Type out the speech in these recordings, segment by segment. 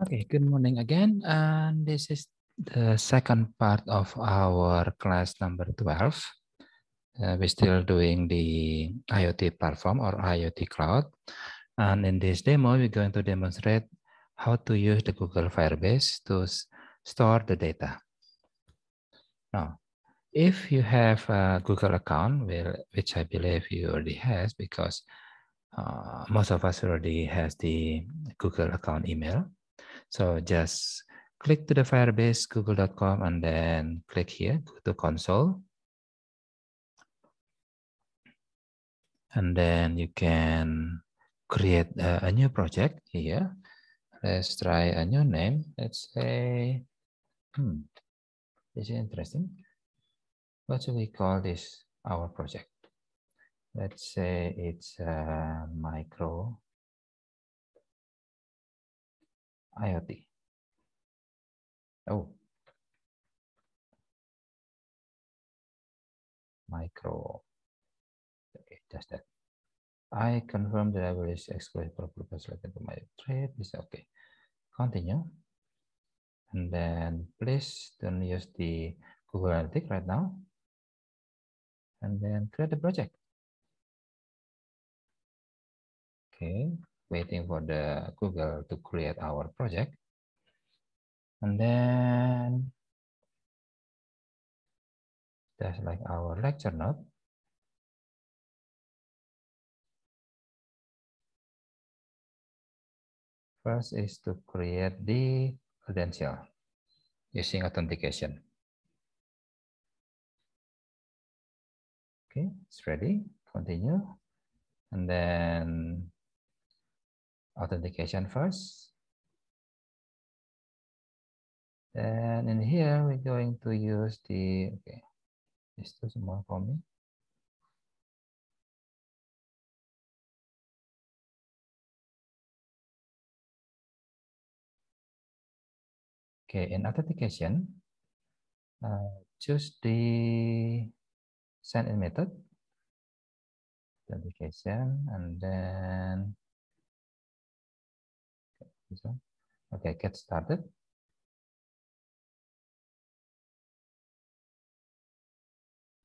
Okay, good morning again. And this is the second part of our class number 12. Uh, we're still doing the IoT platform or IoT cloud. And in this demo, we're going to demonstrate how to use the Google Firebase to store the data. Now, if you have a Google account, which I believe you already has because uh, most of us already has the Google account email. So just click to the Firebase google.com and then click here to console. And then you can create a, a new project here. Let's try a new name. Let's say, hmm, this is interesting. What should we call this, our project? Let's say it's a uh, micro IoT. Oh. Micro. Okay, just that. I confirm that I will use exclusive purpose related to my trade. Is okay. Continue. And then please don't use the Google Analytics right now. And then create a project. Okay, waiting for the Google to create our project. And then that's like our lecture note. First is to create the credential using authentication. Okay, it's ready, continue. And then authentication first. Then in here, we're going to use the, okay, this too more for me. Okay, in authentication, uh, choose the send in method, authentication, and then this one. Okay, get started.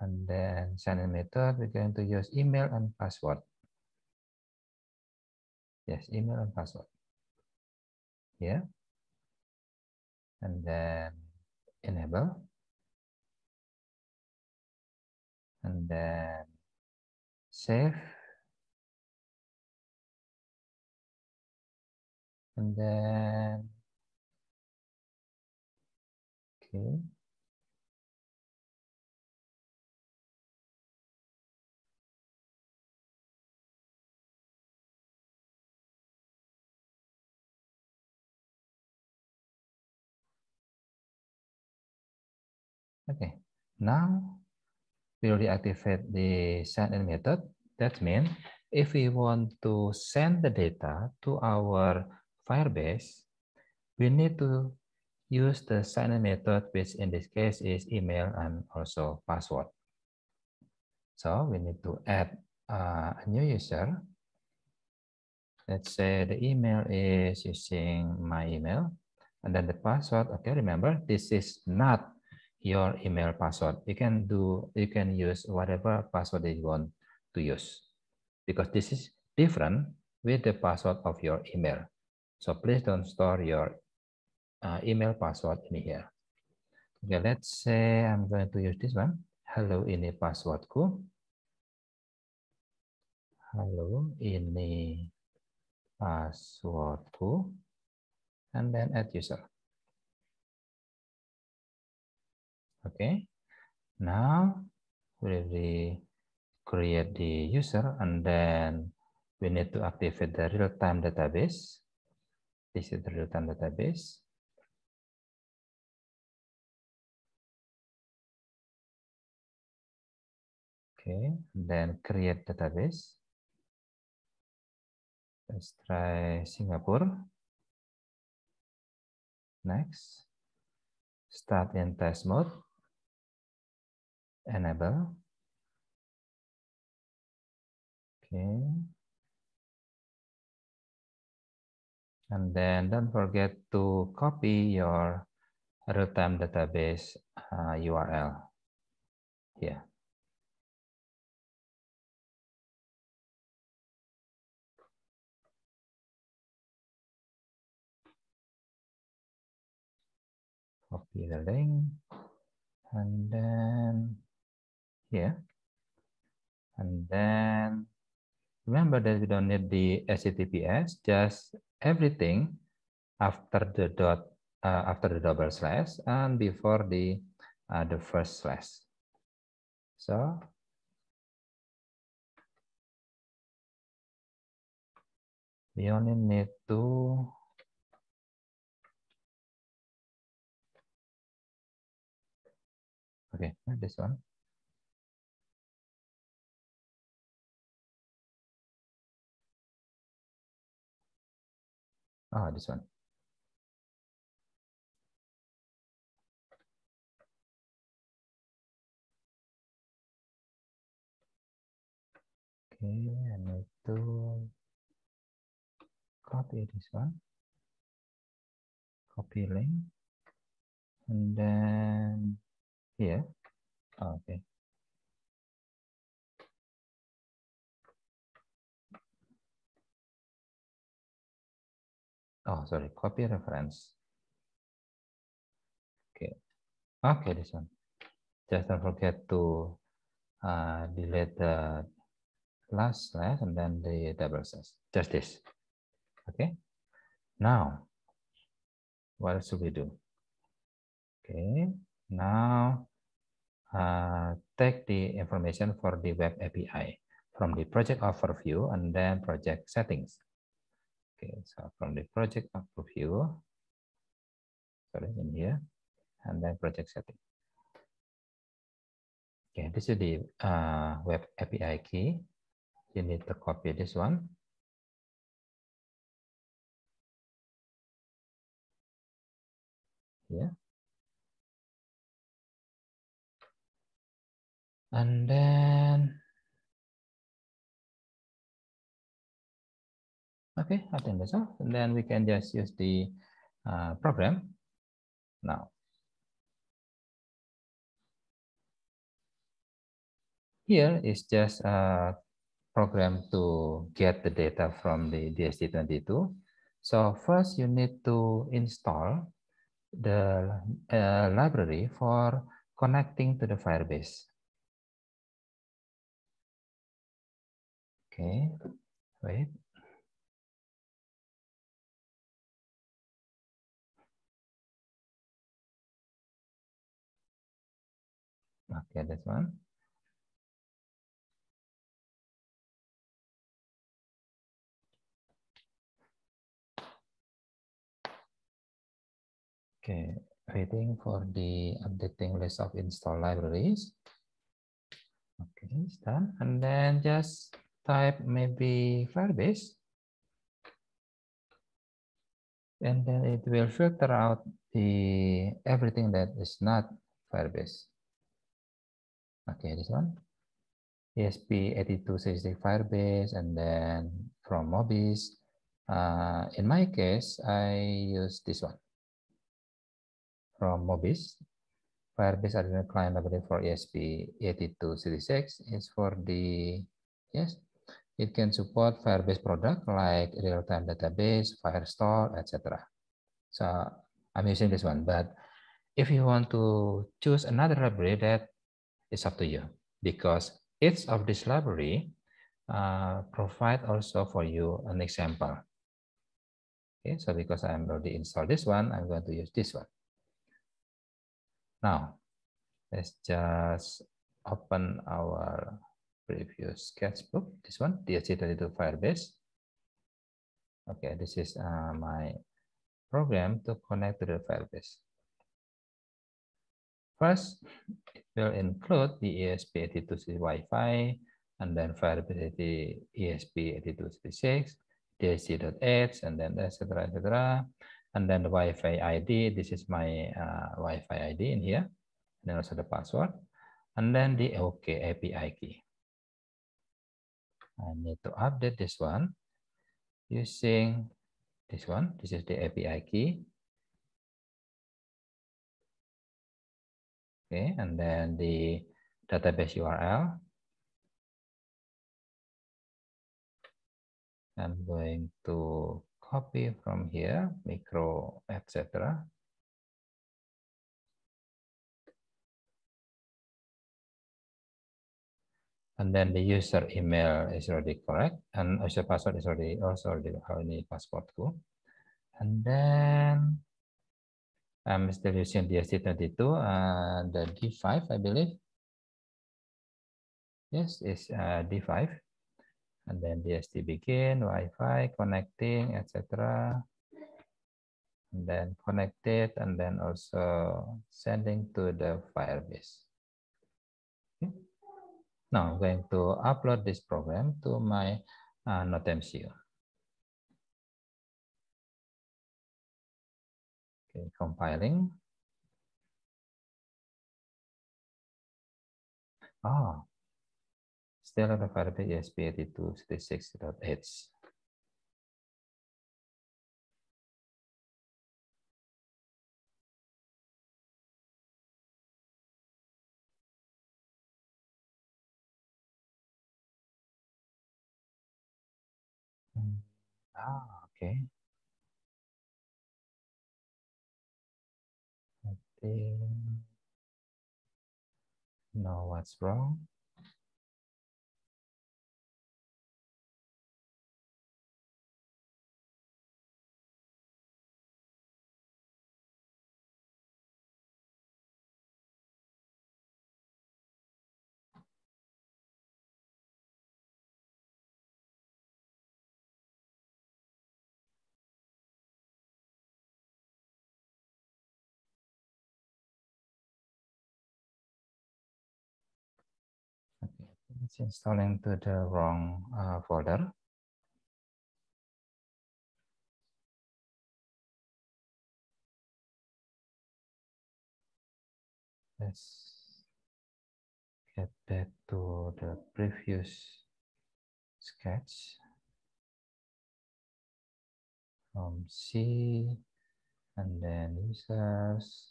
And then sign in method, we're going to use email and password. Yes, email and password. Here. And then enable. And then save. and then okay Okay, now we already activate the send in method. That means if we want to send the data to our Firebase, we need to use the sign-in method, which in this case is email and also password. So we need to add uh, a new user. Let's say the email is using my email and then the password. Okay, remember this is not your email password. You can do, you can use whatever password you want to use because this is different with the password of your email. So please don't store your uh, email password in here. Okay, let's say I'm going to use this one. Halo, ini passwordku. Halo, ini passwordku. And then add user. Okay. Now we will create the user and then we need to activate the real-time database. This is the real-time database. Okay, then create database. Let's try Singapore. Next, start in test mode. Enable. Okay. And then don't forget to copy your real-time database uh, URL here. Copy the link and then here. And then Remember that we don't need the HTTPS, just everything after the dot uh, after the double slash and before the uh, the first slash. So we only need to okay this one Ah, this one. Okay, I need to copy this one. Copy link. And then here. Ah, okay. oh sorry copy reference okay okay this one just don't forget to uh, delete the last slash and then the double slash just this okay now what should we do okay now uh, take the information for the web api from the project overview and then project settings Okay, so from the project overview, sorry, in here, and then project setting. Okay, this is the uh, web API key. You need to copy this one. Yeah, And then Okay, I think that's all. And then we can just use the uh, program now. Here is just a uh, program to get the data from the DSD22. So first you need to install the uh, library for connecting to the Firebase. Okay, wait. Okay, this one. Okay, waiting for the updating list of install libraries. Okay, it's done. And then just type maybe Firebase. And then it will filter out the everything that is not Firebase. Okay, this one. ESP8266 Firebase and then from Mobis. Uh, in my case, I use this one from Mobis. Firebase Arduino client, I believe, for ESP8266 is for the, yes, it can support Firebase product like real-time database, Firestore, etc. So I'm using this one, but if you want to choose another library that it's up to you because each of this library uh, provide also for you an example. Okay, so because I'm already installed this one, I'm going to use this one. Now, let's just open our previous sketchbook. This one, DHC32 Firebase. Okay, this is uh, my program to connect to the Firebase. First, it will include the ESP8266 Wi-Fi, and then variability ESP8266, DSC.h, and then etc. etc. And then the Wi-Fi ID, this is my uh, Wi-Fi ID in here, and then also the password, and then the OK API key. I need to update this one using this one. This is the API key okay, and then the database URL. I'm going to copy from here, micro, etc. And then the user email is already correct, and user password is already also already, already passportku. And then I'm still using DST32, uh, the D5, I believe. Yes, it's uh, D5. And then DSC begin, Wi-Fi, connecting, etc. And then connected, and then also sending to the Firebase. Okay. Now I'm going to upload this program to my uh, Okay, compiling. Ah, still have available ESP8266.h. Hmm. Ah, okay. thing. Eh, know what's wrong? it's installing to the wrong uh, folder. Let's get back to the previous sketch from C and then users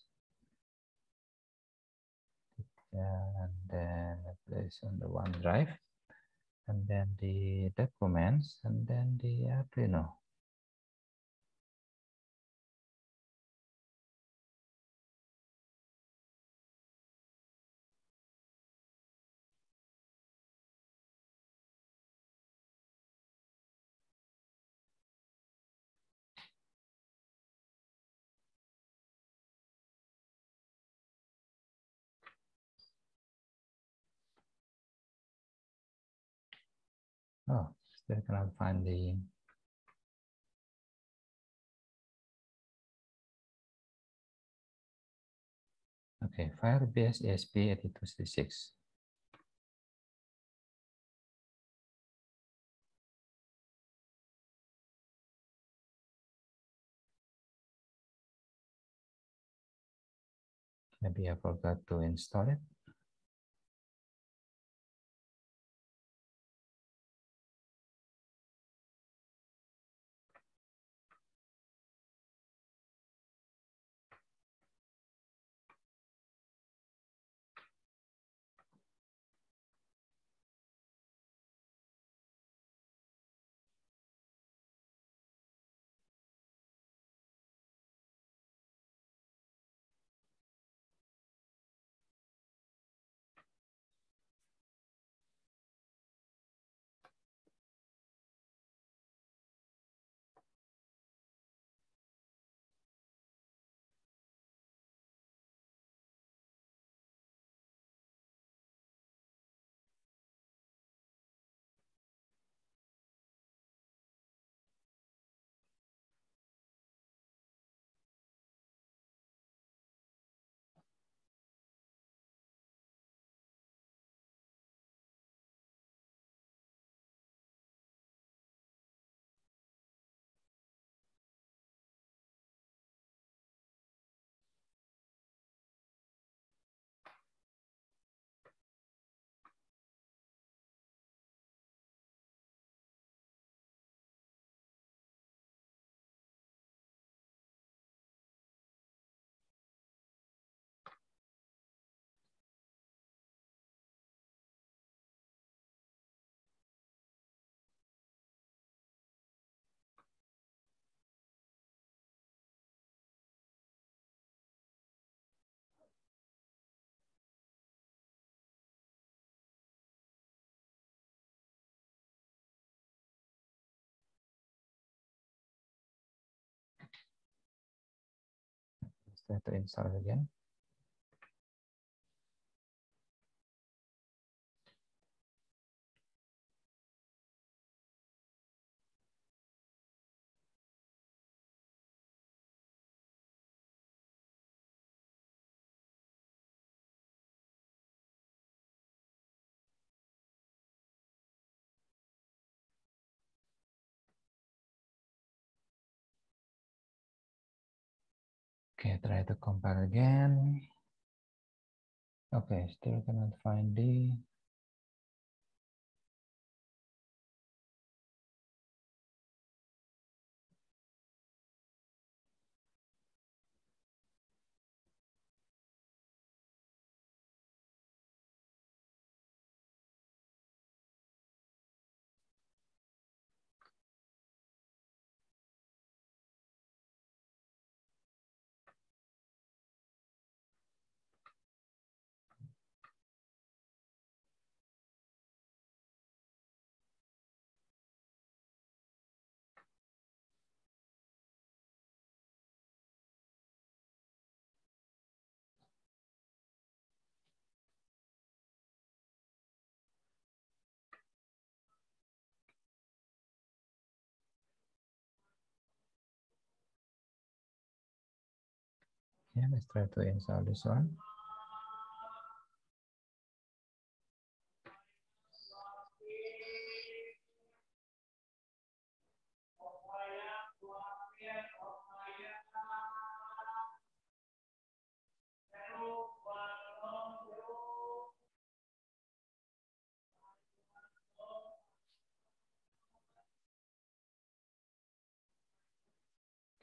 and then place on the OneDrive, and then the documents, and then the Arduino. Oh, still cannot find the Okay, Firebase ESP8266. Maybe I forgot to install it. saya terinstall saja Okay, try to compare again. Okay, still cannot find D. Yeah, let's try to install this one.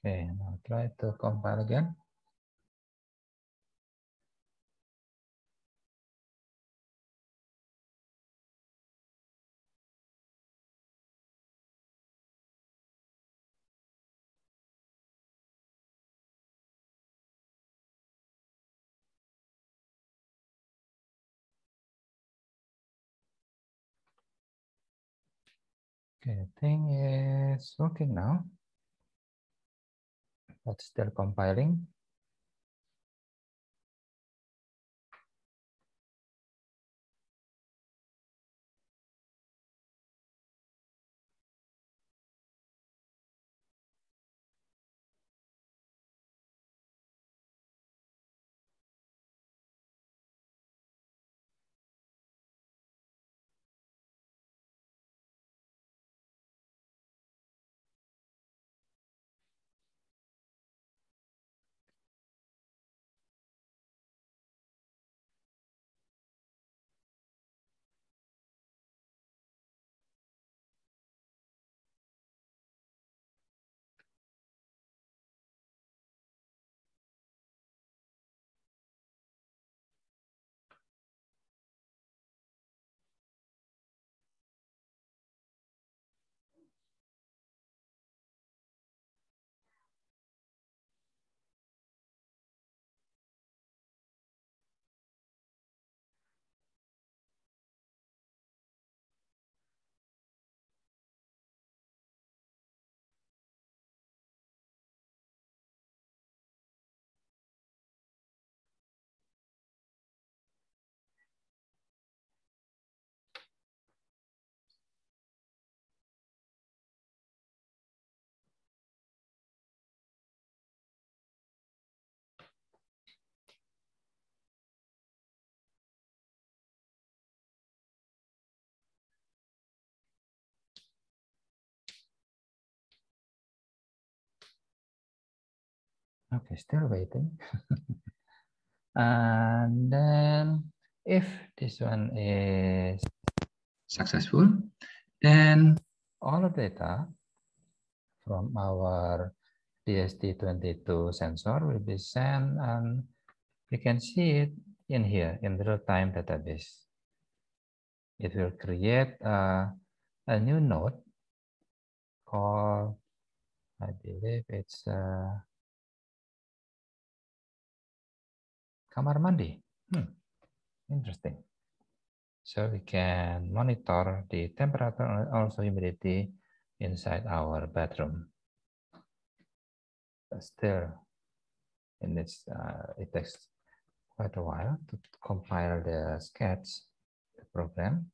Okay, now try to compile again. Okay, thing is it's working now, That's still compiling. Okay, still waiting. and then if this one is successful, then all the data from our DST22 sensor will be sent and you can see it in here in real-time database. It will create a, a new node called, I believe it's uh, kamar mandi. Hmm, interesting. So we can monitor the temperature and also humidity inside our bedroom. But still, and this, uh, it takes quite a while to compile the sketch the program.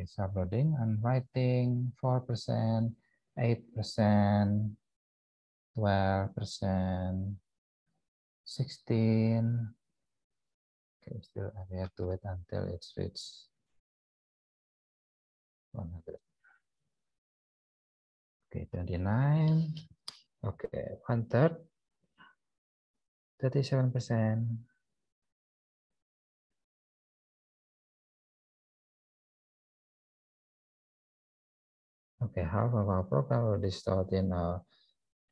is uploading and writing 4%, 8%, 12%, 16. Okay, still I have to wait until it's reached 100. Okay, 29. Okay, one third, 37%. Okay, half of our program will stored in our uh,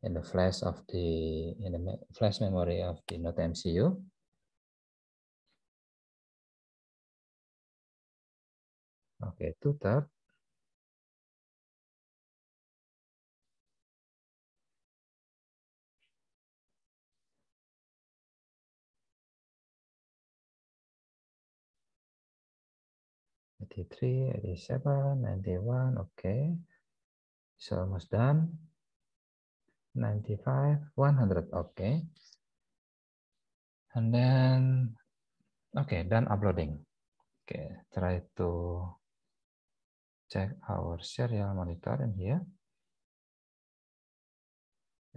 in the flash of the in the flash memory of the Node MCU. Okay, two third. Eighty-three, eighty-seven, ninety-one. Okay. It's almost done. 95, 100. Okay. And then, okay, done uploading. Okay, try to check our serial monitor in here.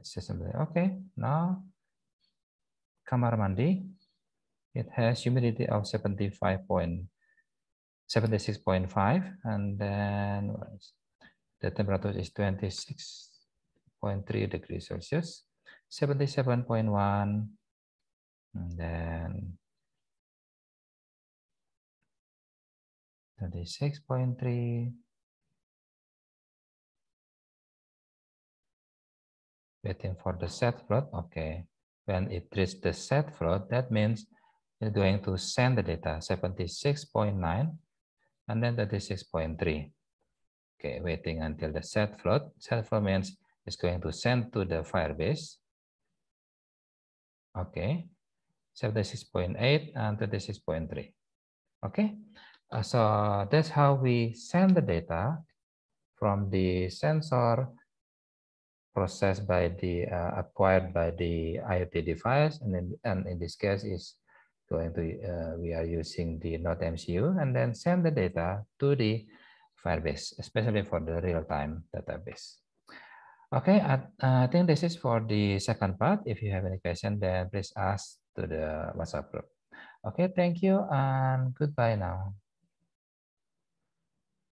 It's just okay. Now, kamar mandi. It has humidity of 75 point, 76.5, and then what is The temperature is 26.3 degrees Celsius, 77.1, and then 36.3, waiting for the set float. Okay. When it reaches the set float, that means you're going to send the data 76.9 and then 36.3. Okay, waiting until the set float. Set float means it's going to send to the Firebase. Okay, 76.8 and 36.3. Okay, uh, so that's how we send the data from the sensor processed by the uh, acquired by the IoT device, and in, and in this case is going to uh, we are using the Node MCU, and then send the data to the Firebase, especially for the real-time database. Okay, I, I, think this is for the second part. If you have any question, then please ask to the WhatsApp group. Okay, thank you and goodbye now.